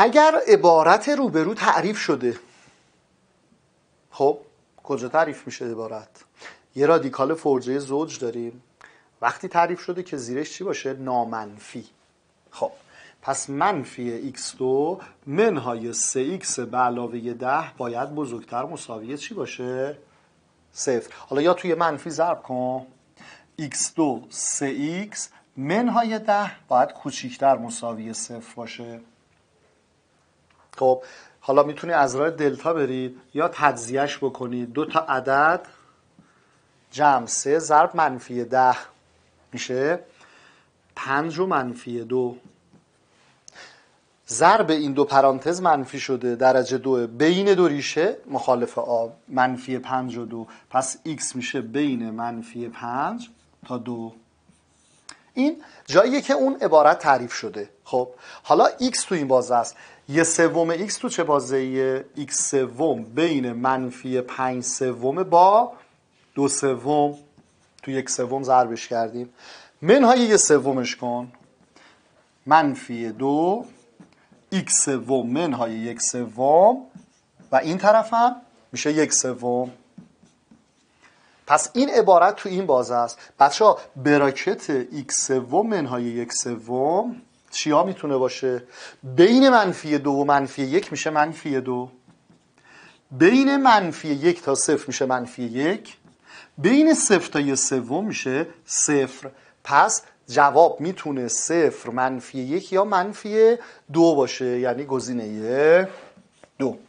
اگر عبارت روبرو تعریف شده خب کجا تعریف میشه عبارت یه رادیکال فرجه زوج داریم وقتی تعریف شده که زیرش چی باشه نامنفی خب پس منفی x2 منهای 3x به علاوه 10 باید بزرگتر مساوی چی باشه؟ صفر حالا یا توی منفی ضرب کن x2 3x منهای 10 باید کوچیکتر مساوی صفر باشه خب حالا میتونی از راد دلتا برید یا تجزیه اش بکنید دو تا عدد جمع 3 ضرب منفی 10 میشه 5 و منفی 2 ضرب این دو پرانتز منفی شده درجه 2 بین دوریشه مخالف آب منفی 5 و 2 پس ایکس میشه بین منفی 5 تا دو این جاییه که اون عبارت تعریف شده خب حالا x تو این بازه است یه سوم x تو چه بازه x سوم بین منفی پنج سوم با دو سوم تو یک سوم ضربش کردیم منهای یه سومش کن منفی دو x سوم منهای یک سوم و این طرف هم میشه یک سوم پس این عبارت تو این باز است بچه ها براکت x سوم منهای یک سوم چیا میتونه باشه بین منفی دو و منفی یک میشه منفی دو بین منفی یک تا صفر میشه منفی یک بین صفر تا یه سوم میشه صفر پس جواب میتونه صفر منفی یک یا منفی دو باشه یعنی گزینه دو